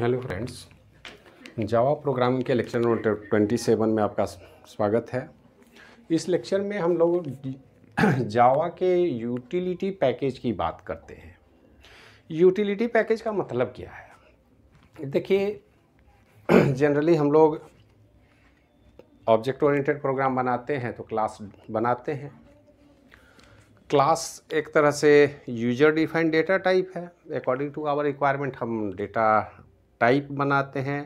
hello friends Java programming के lecture number twenty seven में आपका स्वागत है इस लेक्चर में हम लोग जावा के यूटिलिटी पैकेज की बात करते हैं यूटिलिटी पैकेज का मतलब क्या है देखिए जनरली हम लोग ऑब्जेक्ट ओरिएंटेड प्रोग्राम बनाते हैं तो क्लास बनाते हैं क्लास एक तरह से यूजर डिफाइंड डेटा टाइप है अकॉर्डिंग टू आवर रिक्वायरमेंट हम डेटा टाइप बनाते हैं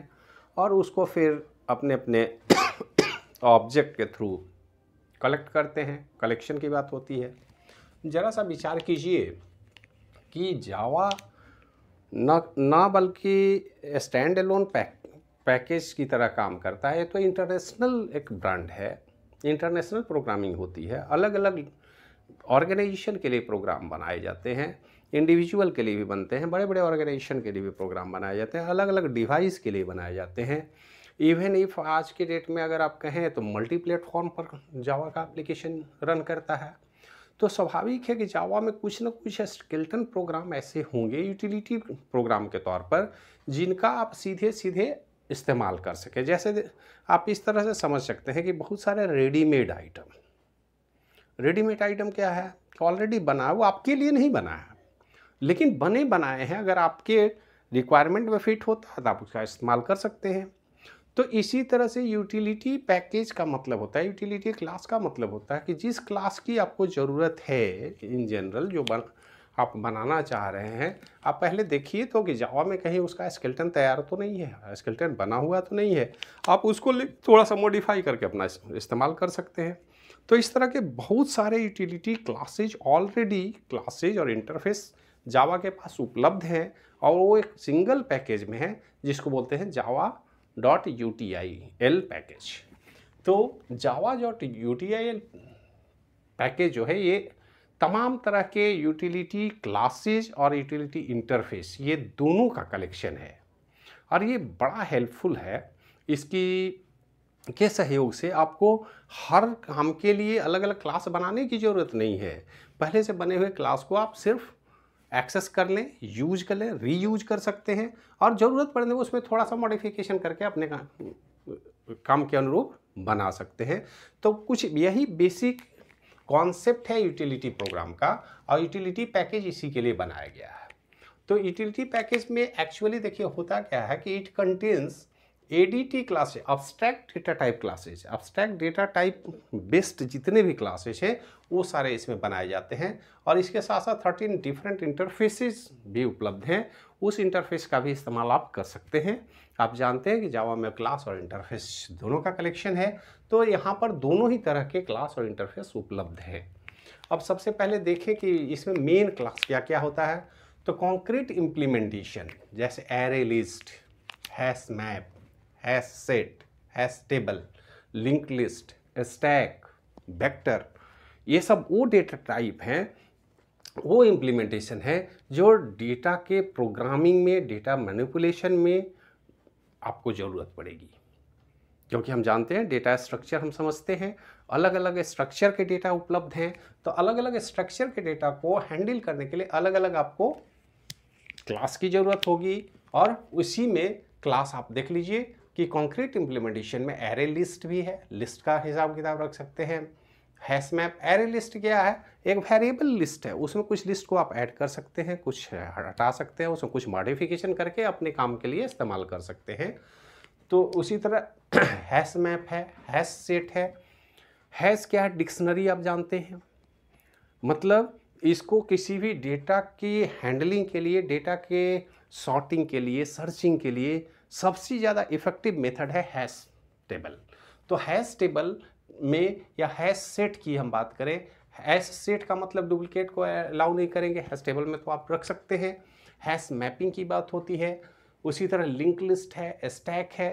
और उसको फिर अपने अपने ऑब्जेक्ट के थ्रू कलेक्ट करते हैं कलेक्शन की बात होती है ज़रा सा विचार कीजिए कि जावा ना ना बल्कि स्टैंड एलोन पैक पैकेज की तरह काम करता है तो इंटरनेशनल एक ब्रांड है इंटरनेशनल प्रोग्रामिंग होती है अलग अलग ऑर्गेनाइजेशन के लिए प्रोग्राम बनाए जाते हैं इंडिविजुअल के लिए भी बनते हैं बड़े बड़े ऑर्गेनाइजेशन के लिए भी प्रोग्राम बनाए जाते हैं अलग अलग डिवाइस के लिए बनाए जाते हैं इवन इफ आज के डेट में अगर आप कहें तो मल्टी प्लेटफॉर्म पर जावा का एप्लीकेशन रन करता है तो स्वाभाविक है कि जावा में कुछ ना कुछ स्केल्टन प्रोग्राम ऐसे होंगे यूटिलिटी प्रोग्राम के तौर पर जिनका आप सीधे सीधे इस्तेमाल कर सकें जैसे आप इस तरह से समझ सकते हैं कि बहुत सारे रेडीमेड आइटम रेडीमेड आइटम क्या है ऑलरेडी तो बना है वो आपके लिए नहीं बना है लेकिन बने बनाए हैं अगर आपके रिक्वायरमेंट में फिट होता है तो आप उसका इस्तेमाल कर सकते हैं तो इसी तरह से यूटिलिटी पैकेज का मतलब होता है यूटिलिटी क्लास का मतलब होता है कि जिस क्लास की आपको ज़रूरत है इन जनरल जो बन आप बनाना चाह रहे हैं आप पहले देखिए तो कि जावा में कहीं उसका स्केल्टन तैयार तो नहीं है स्केल्टन बना हुआ तो नहीं है आप उसको थोड़ा सा मॉडिफाई करके अपना इस्तेमाल कर सकते हैं तो इस तरह के बहुत सारे यूटिलिटी क्लासेज ऑलरेडी क्लासेज और इंटरफेस जावा के पास उपलब्ध हैं और वो एक सिंगल पैकेज में है जिसको बोलते हैं Java dot U T I L package तो Java dot U T I L package जो है ये तमाम तरह के यूटिलिटी क्लासेज और यूटिलिटी इंटरफेस ये दोनों का कलेक्शन है और ये बड़ा हेल्पफुल है इसकी के सहयोग से आपको हर काम के लिए अलग अलग क्लास बनाने की ज़रूरत नहीं है पहले से बने हुए क्लास को आप सिर्फ एक्सेस कर लें यूज कर लें रीयूज कर सकते हैं और ज़रूरत पड़ने पर उसमें थोड़ा सा मॉडिफिकेशन करके अपने का, काम के अनुरूप बना सकते हैं तो कुछ यही बेसिक कॉन्सेप्ट है यूटिलिटी प्रोग्राम का और यूटिलिटी पैकेज इसी के लिए बनाया गया है तो यूटिलिटी पैकेज में एक्चुअली देखिए होता क्या है कि इट कंटेन्स एडीटी है abstract data type classes abstract data type based जितने भी क्लासेज हैं वो सारे इसमें बनाए जाते हैं और इसके साथ साथ थर्टीन डिफरेंट इंटरफेसेस भी उपलब्ध हैं उस इंटरफेस का भी इस्तेमाल आप कर सकते हैं आप जानते हैं कि जावा में क्लास और इंटरफेस दोनों का कलेक्शन है तो यहाँ पर दोनों ही तरह के क्लास और इंटरफेस उपलब्ध हैं अब सबसे पहले देखें कि इसमें मेन क्लास क्या क्या होता है तो कॉन्क्रीट इम्प्लीमेंटेशन जैसे array list hash map S set S table link list stack vector ये सब वो डेटा टाइप हैं वो इम्प्लीमेंटेशन है जो डेटा के प्रोग्रामिंग में डेटा मैनिपुलेशन में आपको ज़रूरत पड़ेगी क्योंकि हम जानते हैं डेटा स्ट्रक्चर हम समझते हैं अलग अलग स्ट्रक्चर के डेटा उपलब्ध हैं तो अलग अलग स्ट्रक्चर के डेटा को हैंडल करने के लिए अलग अलग आपको क्लास की ज़रूरत होगी और उसी में क्लास आप देख लीजिए कि कॉन्क्रीट इम्प्लीमेंटेशन में एरे लिस्ट भी है लिस्ट का हिसाब किताब रख सकते हैं हैश मैप एरे लिस्ट क्या है एक वेरिएबल लिस्ट है उसमें कुछ लिस्ट को आप ऐड कर सकते हैं कुछ हटा सकते हैं उसमें कुछ मॉडिफिकेशन करके अपने काम के लिए इस्तेमाल कर सकते हैं तो उसी तरह हैश मैप है हैश सेट है हैश क्या है डिक्शनरी आप जानते हैं मतलब इसको किसी भी डेटा की हैंडलिंग के लिए डेटा के सॉर्टिंग के लिए सर्चिंग के लिए सबसे ज़्यादा इफेक्टिव मेथड है हैश टेबल तो हैश टेबल में या हैश सेट की हम बात करें हैश सेट का मतलब डुप्लिकेट को अलाउ नहीं करेंगे हैश टेबल में तो आप रख सकते हैं हैश मैपिंग की बात होती है उसी तरह लिंक लिस्ट है स्टैक है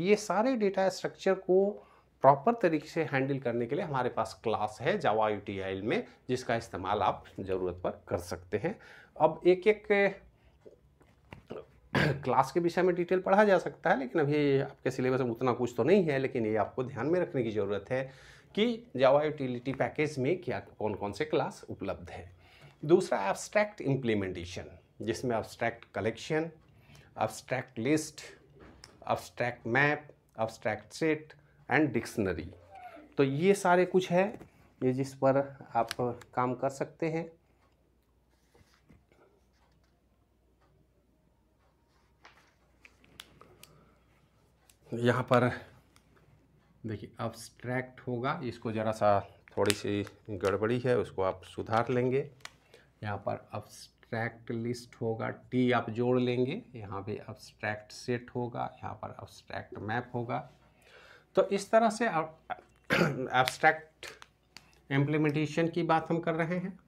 ये सारे डेटा स्ट्रक्चर को प्रॉपर तरीके से हैंडल करने के लिए हमारे पास क्लास है जावा यू में जिसका इस्तेमाल आप ज़रूरत पर कर सकते हैं अब एक एक क्लास के विषय में डिटेल पढ़ा जा सकता है लेकिन अभी आपके सिलेबस में उतना कुछ तो नहीं है लेकिन ये आपको ध्यान में रखने की ज़रूरत है कि जावा यूटिलिटी पैकेज में क्या कौन कौन से क्लास उपलब्ध है दूसरा एब्स्ट्रैक्ट इम्प्लीमेंटेशन जिसमें abstract collection abstract list abstract map abstract set and dictionary तो ये सारे कुछ है ये जिस पर आप काम कर सकते हैं यहाँ पर देखिए अब्स्ट्रैक्ट होगा इसको ज़रा सा थोड़ी सी गड़बड़ी है उसको आप सुधार लेंगे यहाँ पर अब्स्ट्रैक्ट लिस्ट होगा टी आप जोड़ लेंगे यहाँ पे अब्स्ट्रैक्ट सेट होगा यहाँ पर अब्स्ट्रैक्ट मैप होगा तो इस तरह से एब्स्ट्रैक्ट इम्प्लीमेंटेशन की बात हम कर रहे हैं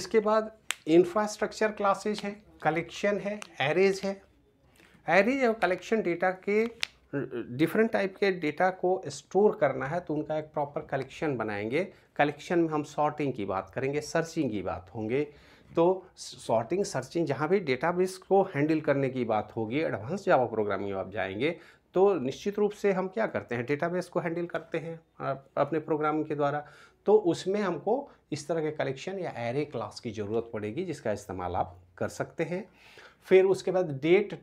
इसके बाद इंफ्रास्ट्रक्चर क्लासेज है कलेक्शन है एरेज है एरिज और कलेक्शन डेटा के डिफरेंट टाइप के डेटा को स्टोर करना है तो उनका एक प्रॉपर कलेक्शन बनाएंगे कलेक्शन में हम सॉर्टिंग की बात करेंगे सर्चिंग की बात होंगे तो सॉर्टिंग सर्चिंग जहाँ भी डेटाबेस को हैंडल करने की बात होगी एडवांस जावा प्रोग्रामिंग में आप जाएंगे तो निश्चित रूप से हम क्या करते हैं डेटाबेस को हैंडल करते हैं अपने प्रोग्राम के द्वारा तो उसमें हमको इस तरह के कलेक्शन या एरे क्लास की ज़रूरत पड़ेगी जिसका इस्तेमाल आप कर सकते हैं फिर उसके बाद date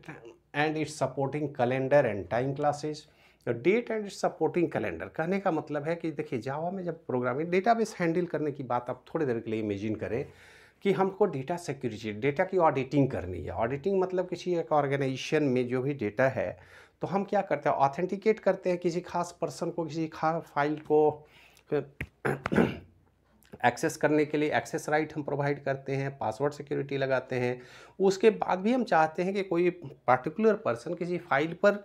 and its supporting calendar and time classes date and its supporting calendar कहने का मतलब है कि देखिए जावा में जब प्रोग्रामिंग डेटाबेस हैंडल करने की बात आप थोड़ी देर के लिए इमेजिन करें कि हमको डेटा सिक्योरिटी डेटा की ऑडिटिंग करनी है ऑडिटिंग मतलब किसी एक ऑर्गेनाइजेशन में जो भी डेटा है तो हम क्या करते हैं ऑथेंटिकेट करते हैं किसी खास पर्सन को किसी खास फाइल को एक्सेस करने के लिए एक्सेस राइट हम प्रोवाइड करते हैं पासवर्ड सिक्योरिटी लगाते हैं उसके बाद भी हम चाहते हैं कि कोई पार्टिकुलर पर्सन किसी फाइल पर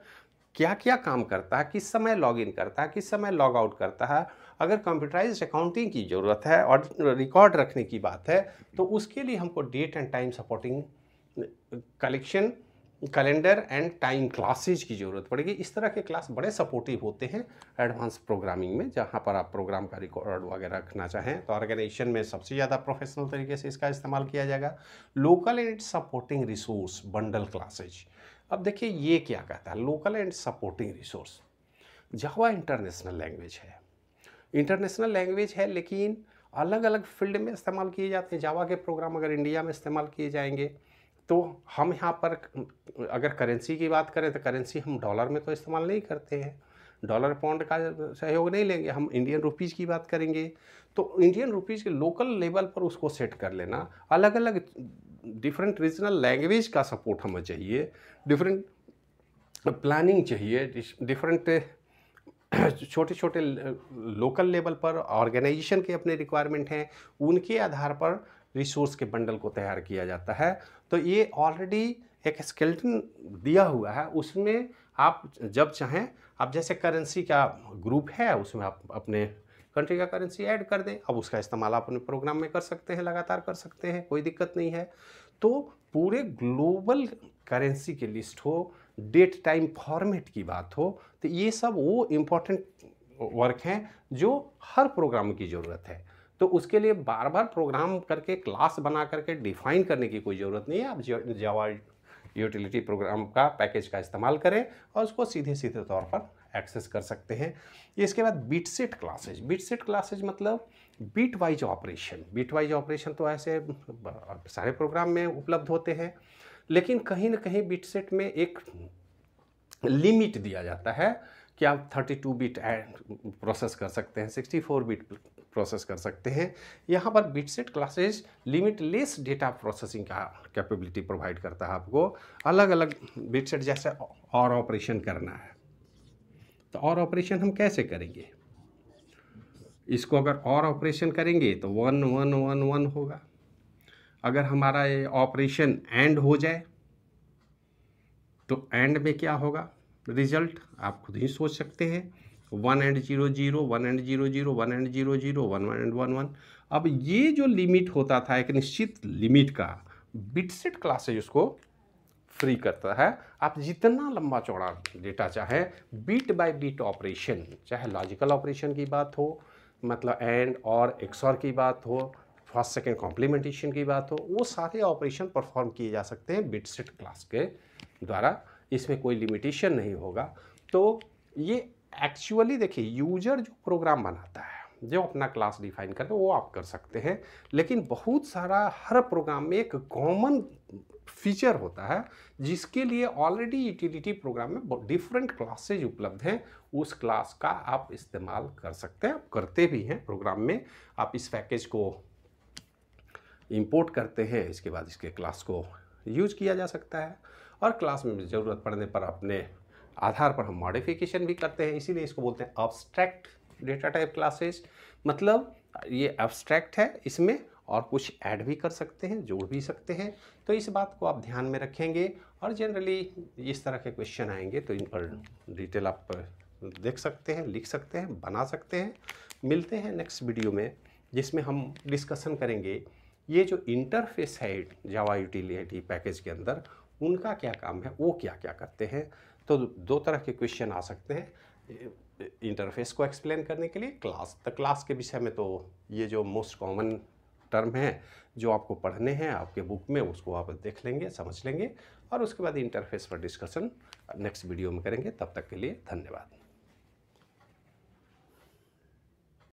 क्या क्या काम करता है किस समय लॉग इन करता है किस समय लॉग आउट करता है अगर कंप्यूटराइज अकाउंटिंग की ज़रूरत है और रिकॉर्ड रखने की बात है तो उसके लिए हमको date and time supporting collection calendar and time classes की ज़रूरत पड़ेगी इस तरह के क्लास बड़े सपोर्टिव होते हैं एडवांस प्रोग्रामिंग में जहाँ पर आप प्रोग्राम का रिकॉर्ड वगैरह रखना चाहें तो ऑर्गेनाइजेशन में सबसे ज़्यादा प्रोफेशनल तरीके से इसका इस्तेमाल किया जाएगा local and supporting resource bundle classes अब देखिए ये क्या कहता है local and supporting resource Java international language है इंटरनेशनल लैंग्वेज है लेकिन अलग अलग फील्ड में इस्तेमाल किए जाते हैं जावा के प्रोग्राम अगर इंडिया में इस्तेमाल किए जाएंगे तो हम यहाँ पर अगर करेंसी की बात करें तो करेंसी हम डॉलर में तो इस्तेमाल नहीं करते हैं डॉलर पाउंड का सहयोग नहीं लेंगे हम इंडियन रुपीज़ की बात करेंगे तो इंडियन रुपीज़ के लोकल लेवल पर उसको सेट कर लेना अलग अलग डिफरेंट रीजनल लैंग्वेज का सपोर्ट हमें चाहिए डिफरेंट प्लानिंग चाहिए डिफरेंट छोटे छोटे लोकल लेवल पर ऑर्गेनाइजेशन के अपने रिक्वायरमेंट हैं उनके आधार पर रिसोर्स के बंडल को तैयार किया जाता है तो ये ऑलरेडी एक स्केल्टन दिया हुआ है उसमें आप जब चाहें आप जैसे करेंसी का ग्रुप है उसमें आप अपने कंट्री का करेंसी ऐड कर दें अब उसका इस्तेमाल आप अपने प्रोग्राम में कर सकते हैं लगातार कर सकते हैं कोई दिक्कत नहीं है तो पूरे ग्लोबल करेंसी की लिस्ट हो डेट टाइम फॉर्मेट की बात हो तो ये सब वो इम्पोर्टेंट वर्क हैं जो हर प्रोग्राम की ज़रूरत है तो उसके लिए बार बार प्रोग्राम करके क्लास बना करके डिफाइन करने की कोई ज़रूरत नहीं है आप जावा यूटिलिटी प्रोग्राम का पैकेज का इस्तेमाल करें और उसको सीधे सीधे तौर पर एक्सेस कर सकते हैं इसके बाद bit set classes bit set classes मतलब bitwise operation bitwise operation तो ऐसे सारे प्रोग्राम में उपलब्ध होते हैं लेकिन कहीं ना कहीं बीट सेट में एक लिमिट दिया जाता है कि आप 32 बीट प्रोसेस कर सकते हैं 64 बीट प्रोसेस कर सकते हैं यहाँ पर bitset classes limitless data processing का कैपेबिलिटी प्रोवाइड करता है आपको अलग अलग बिटसेट जैसे और ऑपरेशन करना है तो और ऑपरेशन हम कैसे करेंगे इसको अगर और ऑपरेशन करेंगे तो वन वन वन वन होगा अगर हमारा ये ऑपरेशन एंड हो जाए तो एंड में क्या होगा रिजल्ट आप खुद ही सोच सकते हैं one and zero zero one and zero zero one and zero zero one one and one one अब ये जो लिमिट होता था एक निश्चित लिमिट का बिटसेट क्लासेज उसको फ्री करता है आप जितना लंबा चौड़ा डेटा चाहें बीट बाय बीट ऑपरेशन चाहे लॉजिकल ऑपरेशन की बात हो मतलब एंड और एक्सॉर की बात हो फर्स्ट सेकेंड कॉम्प्लीमेंटेशन की बात हो वो सारे ऑपरेशन परफॉर्म किए जा सकते हैं बिटसेट क्लास के द्वारा इसमें कोई लिमिटेशन नहीं होगा तो ये एक्चुअली देखिए यूजर जो प्रोग्राम बनाता है जो अपना क्लास डिफाइन करते हैं वो आप कर सकते हैं लेकिन बहुत सारा हर प्रोग्राम में एक कॉमन फीचर होता है जिसके लिए ऑलरेडी यूटिलिटी प्रोग्राम में डिफरेंट क्लासेज उपलब्ध हैं उस क्लास का आप इस्तेमाल कर सकते हैं करते भी हैं प्रोग्राम में आप इस पैकेज को इंपोर्ट करते हैं इसके बाद इसके क्लास को यूज किया जा सकता है और क्लास में ज़रूरत पड़ने पर अपने आधार पर हम मॉडिफिकेशन भी करते हैं इसीलिए इसको बोलते हैं ऑब्स्ट्रैक्ट डेटा टाइप क्लासेस मतलब ये एब्स्ट्रैक्ट है इसमें और कुछ ऐड भी कर सकते हैं जोड़ भी सकते हैं तो इस बात को आप ध्यान में रखेंगे और जनरली इस तरह के क्वेश्चन आएंगे तो इन पर डिटेल आप देख सकते हैं लिख सकते हैं बना सकते हैं मिलते हैं नेक्स्ट वीडियो में जिसमें हम डिस्कशन करेंगे ये जो इंटरफेस है जावा यूटिलिटी पैकेज के अंदर उनका क्या काम है वो क्या क्या करते हैं तो दो तरह के क्वेश्चन आ सकते हैं इंटरफेस को एक्सप्लेन करने के लिए क्लास तो क्लास के विषय में तो ये जो मोस्ट कॉमन टर्म है जो आपको पढ़ने हैं आपके बुक में उसको आप देख लेंगे समझ लेंगे और उसके बाद इंटरफेस पर डिस्कशन नेक्स्ट वीडियो में करेंगे तब तक के लिए धन्यवाद